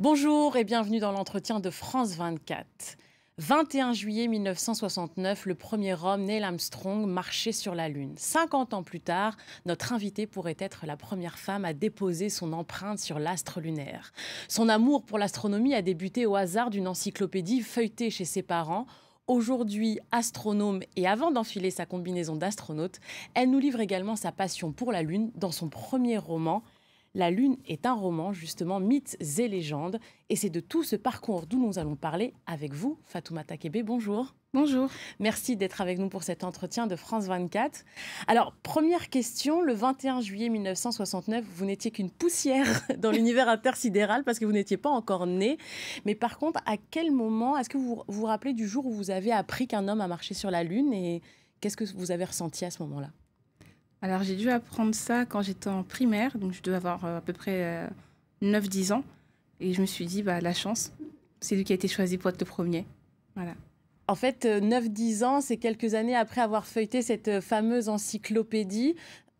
Bonjour et bienvenue dans l'entretien de France 24. 21 juillet 1969, le premier homme, Neil Armstrong, marchait sur la Lune. 50 ans plus tard, notre invitée pourrait être la première femme à déposer son empreinte sur l'astre lunaire. Son amour pour l'astronomie a débuté au hasard d'une encyclopédie feuilletée chez ses parents. Aujourd'hui astronome et avant d'enfiler sa combinaison d'astronaute, elle nous livre également sa passion pour la Lune dans son premier roman, la Lune est un roman, justement, mythes et légendes. Et c'est de tout ce parcours d'où nous allons parler avec vous, Fatoumata Kebe. Bonjour. Bonjour. Merci d'être avec nous pour cet entretien de France 24. Alors, première question, le 21 juillet 1969, vous n'étiez qu'une poussière dans l'univers intersidéral parce que vous n'étiez pas encore né. Mais par contre, à quel moment, est-ce que vous vous rappelez du jour où vous avez appris qu'un homme a marché sur la Lune et qu'est-ce que vous avez ressenti à ce moment-là alors, j'ai dû apprendre ça quand j'étais en primaire, donc je devais avoir euh, à peu près 9-10 euh, ans. Et je me suis dit, bah, la chance, c'est lui qui a été choisi pour être le premier. Voilà. En fait, 9-10 euh, ans, c'est quelques années après avoir feuilleté cette fameuse encyclopédie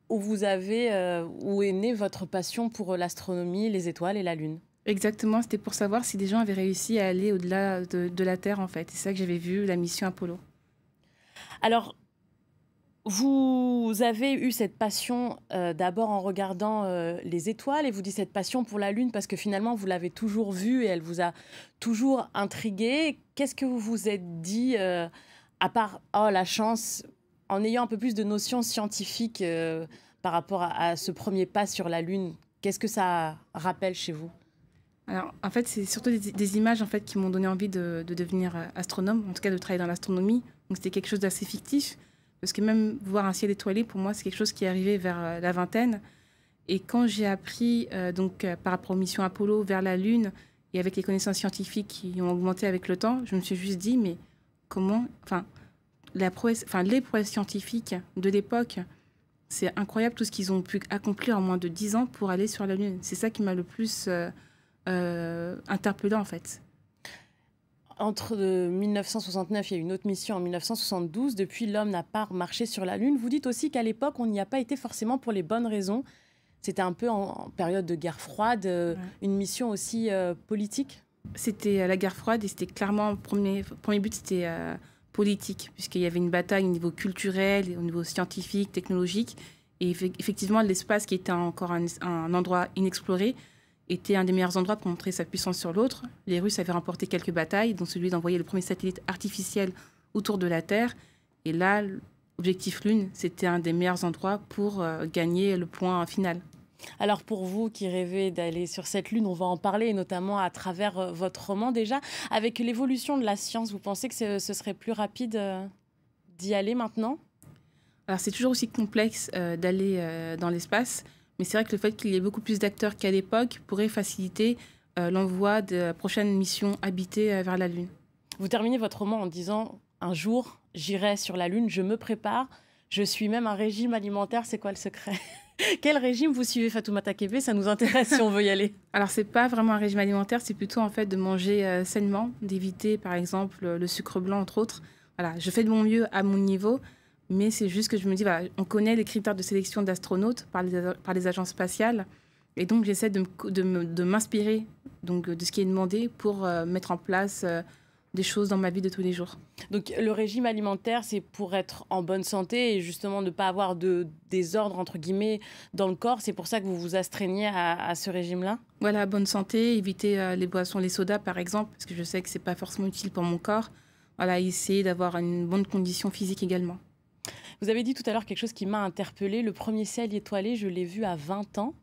où vous avez, où est née votre passion pour l'astronomie, les étoiles et la Lune. Exactement, c'était pour savoir si des gens avaient réussi à aller au-delà de, de la Terre, en fait. C'est ça que j'avais vu, la mission Apollo. Alors, vous avez eu cette passion euh, d'abord en regardant euh, les étoiles et vous dites cette passion pour la Lune parce que finalement vous l'avez toujours vue et elle vous a toujours intrigué. Qu'est-ce que vous vous êtes dit euh, à part oh la chance en ayant un peu plus de notions scientifiques par rapport à, ce premier pas sur la Lune Qu'est-ce que ça rappelle chez vous alors, en fait, c'est surtout des, images en fait qui m'ont donné envie de, de, devenir astronome, en tout cas de travailler dans l'astronomie. Donc, c'était quelque chose d'assez fictif, parce que même voir un ciel étoilé, pour moi, c'est quelque chose qui est arrivé vers euh, la vingtaine. Et quand j'ai appris, euh, donc, euh, par rapport aux missions Apollo vers la Lune, et avec les connaissances scientifiques qui ont augmenté avec le temps, je me suis juste dit, mais comment. Enfin, prouesse, les prouesses scientifiques de l'époque, c'est incroyable tout ce qu'ils ont pu accomplir en moins de 10 ans pour aller sur la Lune. C'est ça qui m'a le plus euh, en fait entre 1969, euh, il y a une autre mission en 1972. Depuis, l'homme n'a pas marché sur la Lune. Vous dites aussi qu'à l'époque, on n'y a pas été forcément pour les bonnes raisons. C'était un peu en, période de guerre froide, euh, une mission aussi euh, politique C'était la guerre froide et c'était clairement, premier, premier but, c'était politique, puisqu'il y avait une bataille au niveau culturel, au niveau scientifique, technologique. Et effectivement, l'espace qui était encore un endroit inexploré, était un des meilleurs endroits pour montrer sa puissance sur l'autre. Les Russes avaient remporté quelques batailles, dont celui d'envoyer le premier satellite artificiel autour de la Terre. Et là, Objectif Lune, c'était un des meilleurs endroits pour euh, gagner le point final. Alors pour vous qui rêvez d'aller sur cette lune, on va en parler, notamment à travers euh, votre roman déjà. Avec l'évolution de la science, vous pensez que ce, serait plus rapide euh, d'y aller maintenant Alors c'est toujours aussi complexe d'aller dans l'espace. Mais c'est vrai que le fait qu'il y ait beaucoup plus d'acteurs qu'à l'époque pourrait faciliter euh, l'envoi de la prochaine mission habitée euh, vers la Lune. Vous terminez votre roman en disant Un jour, j'irai sur la Lune, je me prépare, je suis même un régime alimentaire, c'est quoi le secret Quel régime vous suivez Fatoumata Kébé Ça nous intéresse si on veut y aller. Alors, c'est pas vraiment un régime alimentaire, c'est plutôt en fait de manger euh, sainement, d'éviter par exemple le sucre blanc, entre autres. Voilà, je fais de mon mieux à mon niveau mais c'est juste que je me dis, on connaît les critères de sélection d'astronautes par les, par les agences spatiales. Et donc, j'essaie de m'inspirer donc de ce qui est demandé pour euh, mettre en place euh, des choses dans ma vie de tous les jours. Donc, le régime alimentaire, c'est pour être en bonne santé et justement ne pas avoir de désordre, entre guillemets, dans le corps. C'est pour ça que vous vous astreignez à, ce régime-là Voilà, bonne santé, éviter euh, les boissons, les sodas, par exemple, parce que je sais que ce n'est pas forcément utile pour mon corps. Voilà, essayer d'avoir une bonne condition physique également. Vous avez dit tout à l'heure quelque chose qui m'a interpellée. Le premier ciel étoilé, je l'ai vu à 20 ans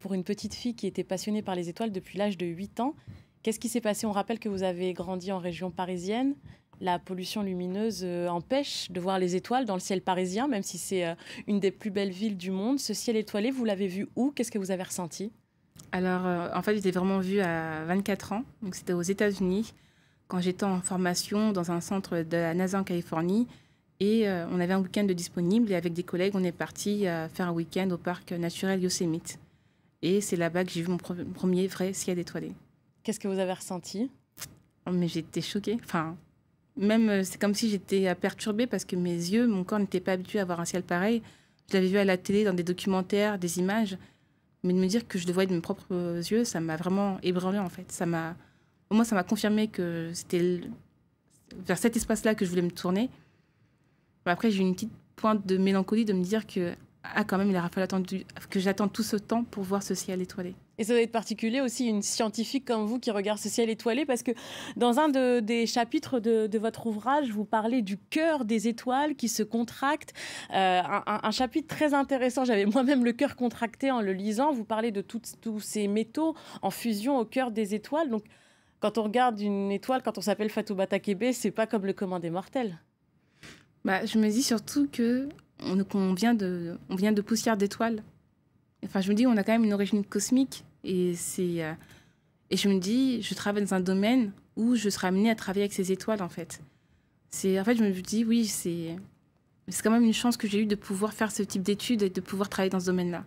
pour une petite fille qui était passionnée par les étoiles depuis l'âge de 8 ans. Qu'est-ce qui s'est passé On rappelle que vous avez grandi en région parisienne. La pollution lumineuse euh, empêche de voir les étoiles dans le ciel parisien, même si c'est euh, une des plus belles villes du monde. Ce ciel étoilé, vous l'avez vu où Qu'est-ce que vous avez ressenti Alors, euh, en fait, je vraiment vu à 24 ans. Donc, c'était aux États-Unis, quand j'étais en formation dans un centre de la NASA en Californie. Et euh, on avait un week-end de disponible et avec des collègues, on est parti euh, faire un week-end au parc naturel Yosemite. Et c'est là-bas que j'ai vu mon premier vrai ciel étoilé. Qu'est-ce que vous avez ressenti oh, Mais j'étais choquée. Enfin, même euh, c'est comme si j'étais perturbée parce que mes yeux, mon corps n'était pas habitué à voir un ciel pareil. Je l'avais vu à la télé, dans des documentaires, des images. Mais de me dire que je le voyais de mes propres yeux, ça m'a vraiment ébranlée en fait. Ça m'a, au moins, ça m'a confirmé que c'était vers cet espace-là que je voulais me tourner. Bah, après, j'ai une petite pointe de mélancolie de me dire que, ah, quand même, il aura fallu attendre que j'attends tout ce temps pour voir ce ciel étoilé. Et ça doit être particulier aussi une scientifique comme vous qui regarde ce ciel étoilé, parce que dans un des chapitres de, votre ouvrage, vous parlez du cœur des étoiles qui se contractent. Euh, un, chapitre très intéressant, j'avais moi-même le cœur contracté en le lisant. Vous parlez de tous ces métaux en fusion au cœur des étoiles. Donc, quand on regarde une étoile, quand on s'appelle Fatou Batakebe, c'est pas comme le commun des mortels. Bah, je me dis surtout que on, vient de, on poussière d'étoiles. Enfin, je me dis, on a quand même une origine cosmique. Et, c'est, euh, et je me dis, je travaille dans un domaine où je serai amenée à travailler avec ces étoiles, en fait. C'est, en fait, je me dis, oui, c'est, c'est quand même une chance que j'ai eue de pouvoir faire ce type d'études et de pouvoir travailler dans ce domaine-là.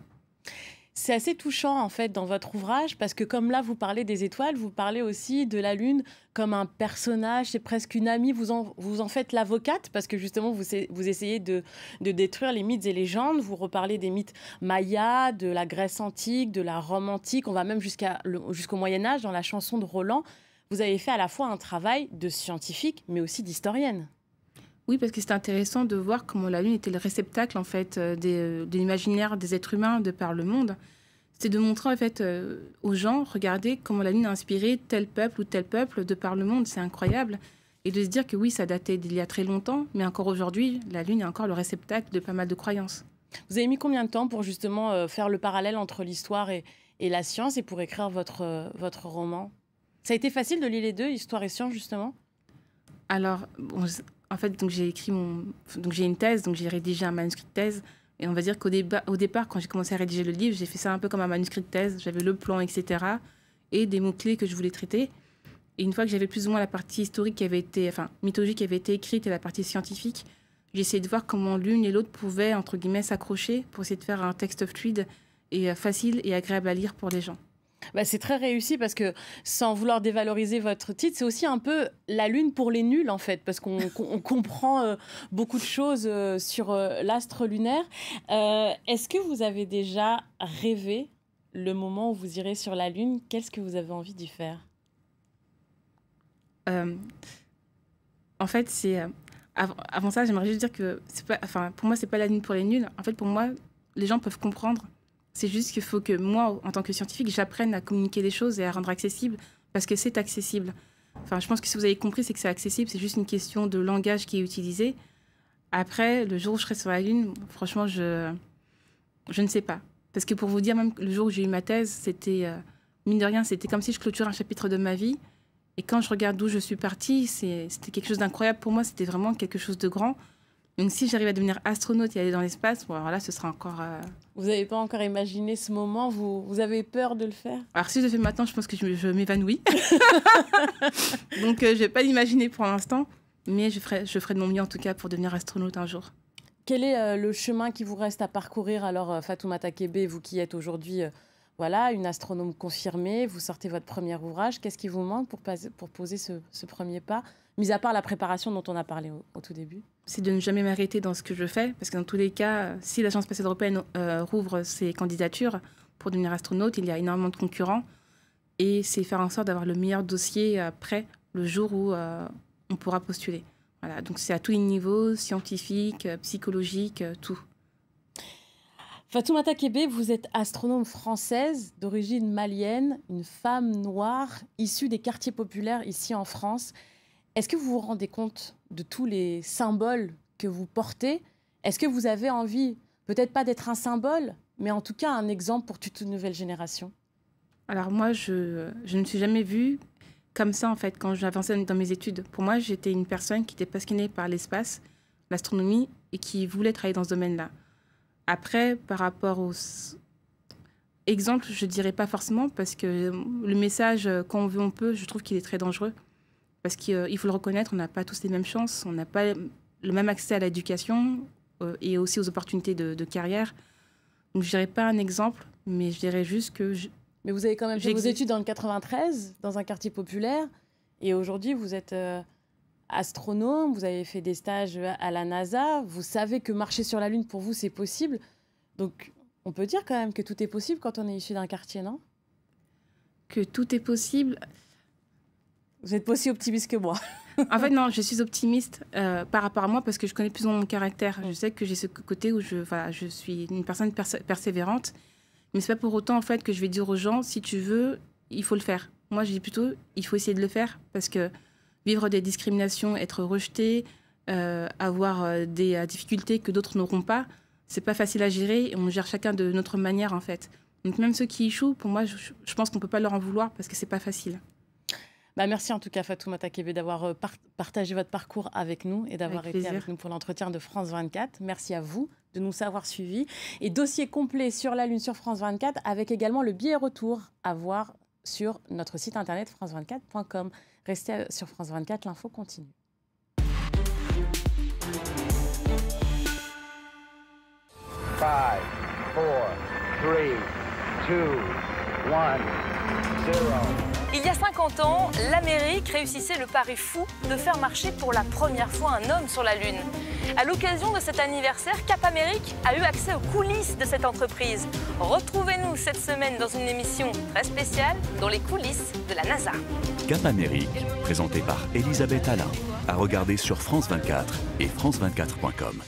C'est assez touchant en fait dans votre ouvrage parce que comme là vous parlez des étoiles, vous parlez aussi de la lune comme un personnage, c'est presque une amie. Vous en, faites l'avocate parce que justement vous, essayez de, détruire les mythes et légendes. Vous reparlez des mythes mayas, de la Grèce antique, de la Rome antique. On va même jusqu'au Moyen Âge dans la chanson de Roland. Vous avez fait à la fois un travail de scientifique mais aussi d'historienne. Oui, parce que c'est intéressant de voir comment la Lune était le réceptacle en fait euh, euh, de l'imaginaire des êtres humains de par le monde. C'est de montrer en fait euh, aux gens, regardez comment la Lune a inspiré tel peuple ou tel peuple de par le monde. C'est incroyable. Et de se dire que oui, ça datait d'il y a très longtemps, mais encore aujourd'hui, la Lune est encore le réceptacle de pas mal de croyances. Vous avez mis combien de temps pour justement faire le parallèle entre l'histoire et, la science et pour écrire votre, votre roman Ça a été facile de lire les deux, histoire et science, justement Alors, bon, en fait, donc j'ai écrit mon, donc j'ai une thèse, donc j'ai rédigé un manuscrit de thèse. Et on va dire qu'au départ, quand j'ai commencé à rédiger le livre, j'ai fait ça un peu comme un manuscrit de thèse. J'avais le plan, etc. Et des mots-clés que je voulais traiter. Et une fois que j'avais plus ou moins la partie historique qui avait été, enfin, mythologique qui avait été écrite et la partie scientifique, j'ai essayé de voir comment l'une et l'autre pouvaient, entre guillemets, s'accrocher pour essayer de faire un texte fluide et euh, facile et agréable à lire pour les gens. Bah, c'est très réussi parce que sans vouloir dévaloriser votre titre, c'est aussi un peu la lune pour les nuls en fait, parce qu'on comprend euh, beaucoup de choses euh, sur euh, l'astre lunaire. Est-ce que vous avez déjà rêvé le moment où vous irez sur la lune Qu'est-ce que vous avez envie d'y faire En fait, c'est avant, avant, ça, j'aimerais juste dire que c'est pas, enfin, pour moi, c'est pas la lune pour les nuls. En fait, pour moi, les gens peuvent comprendre c'est juste qu'il faut que moi, en tant que scientifique, j'apprenne à communiquer les choses et à rendre accessible parce que c'est accessible. Enfin, je pense que si vous avez compris, c'est que c'est accessible, c'est juste une question de langage qui est utilisé. Après, le jour où je serai sur la Lune, franchement, je, ne sais pas. Parce que pour vous dire, même le jour où j'ai eu ma thèse, c'était, euh, mine de rien, c'était comme si je clôturais un chapitre de ma vie. Et quand je regarde d'où je suis partie, c'était quelque chose d'incroyable pour moi, c'était vraiment quelque chose de grand. Donc si j'arrive à devenir astronaute et aller dans l'espace, bon, alors là, ce sera encore... Euh, vous n'avez pas encore imaginé ce moment vous, avez peur de le faire Alors si je le fais maintenant, je pense que je, m'évanouis. Donc euh, je ne vais pas l'imaginer pour l'instant, mais je ferai, de mon mieux en tout cas pour devenir astronaute un jour. Quel est euh, le chemin qui vous reste à parcourir alors, Fatoumata Kebe, vous qui êtes aujourd'hui voilà, une astronome confirmée, vous sortez votre premier ouvrage, qu'est-ce qui vous manque pour, poser ce, premier pas, mis à part la préparation dont on a parlé au, tout début C'est de ne jamais m'arrêter dans ce que je fais, parce que dans tous les cas, si l'Agence spatiale européenne euh, rouvre ses candidatures pour devenir astronaute, il y a énormément de concurrents, et c'est faire en sorte d'avoir le meilleur dossier prêt le jour où euh, on pourra postuler. Voilà, donc c'est à tous les niveaux, scientifique, psychologique, euh, tout. Fatoumata Kebe, vous êtes astronome française d'origine malienne, une femme noire issue des quartiers populaires ici en France. Est-ce que vous vous rendez compte de tous les symboles que vous portez Est-ce que vous avez envie, peut-être pas d'être un symbole, mais en tout cas un exemple pour toute une nouvelle génération Alors moi, je, ne ne suis jamais vue comme ça en fait quand j'avançais dans mes études. Pour moi, j'étais une personne qui était passionnée par l'espace, l'astronomie et qui voulait travailler dans ce domaine-là. Après, par rapport aux exemples, je dirais pas forcément parce que le message euh, quand on veut on peut, je trouve qu'il est très dangereux parce qu'il euh, faut le reconnaître, on n'a pas tous les mêmes chances, on n'a pas le même accès à l'éducation euh, et aussi aux opportunités de, carrière. Donc je dirais pas un exemple, mais je dirais juste que mais vous avez quand même fait vos études dans le 93, dans un quartier populaire, et aujourd'hui vous êtes astronome, vous avez fait des stages à la NASA, vous savez que marcher sur la Lune, pour vous, c'est possible. Donc, on peut dire quand même que tout est possible quand on est issu d'un quartier, non Que tout est possible. Vous êtes pas aussi optimiste que moi. en fait, non, je suis optimiste euh, par rapport à moi parce que je connais plus mon caractère. Je sais que j'ai ce côté où je, voilà, je suis une personne persévérante. Mais c'est pas pour autant, en fait, que je vais dire aux gens, si tu veux, il faut le faire. Moi, je dis plutôt, il faut essayer de le faire parce que vivre des discriminations, être rejeté, euh, avoir euh, des euh, difficultés que d'autres n'auront pas, c'est pas facile à gérer et on gère chacun de notre manière en fait. Donc même ceux qui échouent, pour moi, je, pense qu'on ne peut pas leur en vouloir parce que c'est pas facile. Bah merci en tout cas Fatou Matakebe d'avoir partagé votre parcours avec nous et d'avoir été avec nous pour l'entretien de France 24. Merci à vous de nous avoir suivis. Et dossier complet sur la Lune sur France 24 avec également le billet retour à voir sur notre site internet france24.com. Restez euh, sur France 24, l'info continue. Il y a 50 ans, l'Amérique réussissait le pari fou de faire marcher pour la première fois un homme sur la Lune. À l'occasion de cet anniversaire, Cap Amérique a eu accès aux coulisses de cette entreprise. Retrouvez-nous cette semaine dans une émission très spéciale dans les coulisses de la NASA. Cap Amérique, présenté par Elisabeth Alain, à regarder sur France 24 et France24.com.